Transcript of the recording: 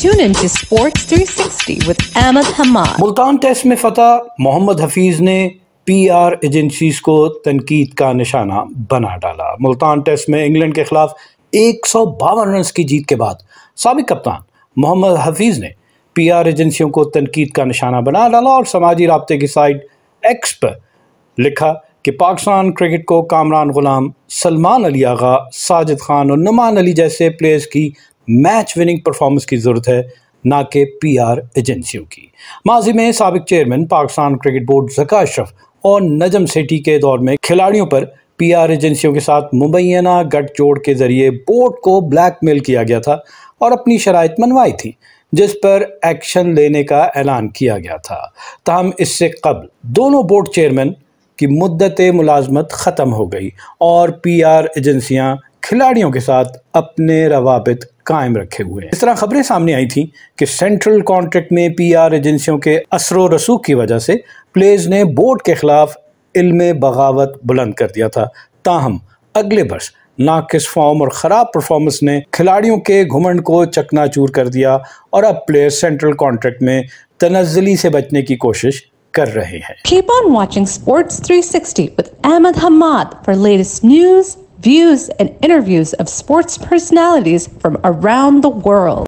Tune in to Sports 360 with Ahmed Hamad. Multan Test में फतह मोहम्मद हफीज ने पीआर एजेंसीज को तनकीद का निशाना बना डाला मुल्तान टेस्ट में इंग्लैंड के खिलाफ एक सौ बावन रन की जीत के बाद सबक कप्तान मोहम्मद हफीज ने पीआर एजेंसियों को तनकीद का निशाना बना डाला और समाजी रबते की साइट एक्स पर लिखा कि पाकिस्तान क्रिकेट को कामरान गुलाम सलमान अली आगा साजिद खान और नुमान अली जैसे प्लेयर्स की मैच विनिंग परफॉर्मेंस की ज़रूरत है ना कि पीआर एजेंसियों की माजी में सबक चेयरमैन पाकिस्तान क्रिकेट बोर्ड जका अशरफ और नजम सेठी के दौर में खिलाड़ियों पर पीआर एजेंसियों के साथ मुबैना गठजोड़ के जरिए बोर्ड को ब्लैकमेल किया गया था और अपनी शराइ मनवाई थी जिस पर एक्शन लेने का ऐलान किया गया था तहम इससे कबल दोनों बोर्ड चेयरमैन की मुद्दत मुलाजमत ख़त्म हो गई और पीआर एजेंसियां खिलाड़ियों के साथ अपने रवाबित कायम रखे हुए हैं इस तरह खबरें सामने आई थी कि सेंट्रल कॉन्ट्रैक्ट में पीआर एजेंसियों के असर रसूख की वजह से प्लेज ने बोर्ड के खिलाफ इल्म बगावत बुलंद कर दिया था ताहम अगले वर्ष नाकिस फॉर्म और ख़राब परफॉर्मेंस ने खिलाड़ियों के घुमंड को चकनाचूर कर दिया और अब प्लेयर सेंट्रल कॉन्ट्रैक्ट में तनजली से बचने की कोशिश कर रहे हैं keep 360 views, and interviews of sports personalities from around the world.